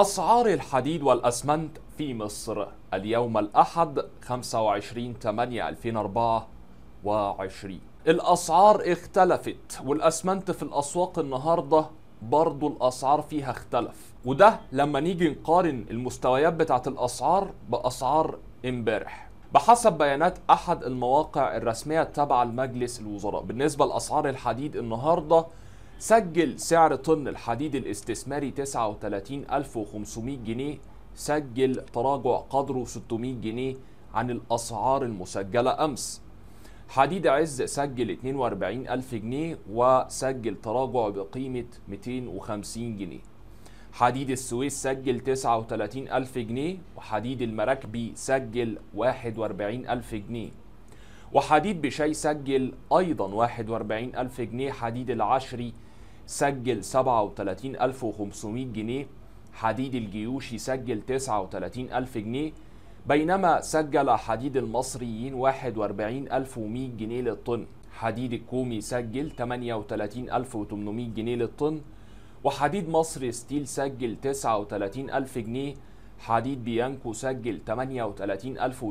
أسعار الحديد والأسمنت في مصر اليوم الأحد 25 8 2024 الأسعار اختلفت والأسمنت في الأسواق النهاردة برضو الأسعار فيها اختلف وده لما نيجي نقارن المستويات بتاعة الأسعار بأسعار امبارح بحسب بيانات أحد المواقع الرسمية التابعة لمجلس الوزراء بالنسبة لأسعار الحديد النهاردة سجل سعر طن الحديد الاستثماري 39500 جنيه سجل تراجع قدره 600 جنيه عن الأسعار المسجلة أمس حديد عز سجل 42000 جنيه وسجل تراجع بقيمة 250 جنيه حديد السويس سجل 39000 جنيه وحديد المراكبي سجل 41000 جنيه وحديد بشاي سجل أيضا 41 ألف جنيه حديد العشري سجل 37 ألف وخمسمائة جنيه حديد الجيوشي سجل 39 ألف جنيه بينما سجل حديد المصريين 41 ألف ومية جنيه للطن حديد الكومي سجل 38 ألف جنيه للطن وحديد مصر ستيل سجل 39 ألف جنيه حديد بيانكو سجل 38 ألف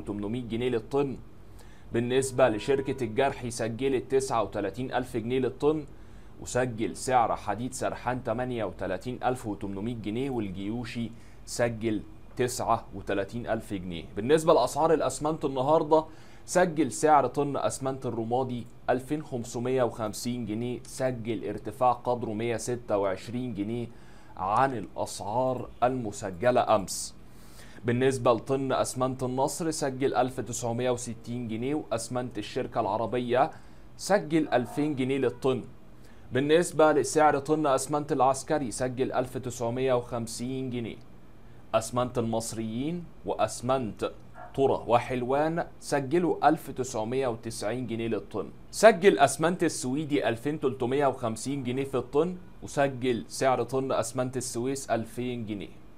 جنيه للطن بالنسبة لشركة الجرح سجلت 39 ألف جنيه للطن وسجل سعر حديد سرحان 38800 جنيه والجيوشي سجل 39000 جنيه بالنسبة لأسعار الأسمنت النهاردة سجل سعر طن أسمنت الرمادي 2550 جنيه سجل ارتفاع قدره 126 جنيه عن الأسعار المسجلة أمس بالنسبة لطن أسمنت النصر سجل 1960 جنيه وأسمنت الشركة العربية سجل 2000 جنيه للطن بالنسبة لسعر طن أسمنت العسكري سجل 1950 جنيه أسمنت المصريين وأسمنت طرة وحلوان سجلوا 1990 جنيه للطن سجل أسمنت السويدي 2350 جنيه في الطن وسجل سعر طن أسمنت السويس 2000 جنيه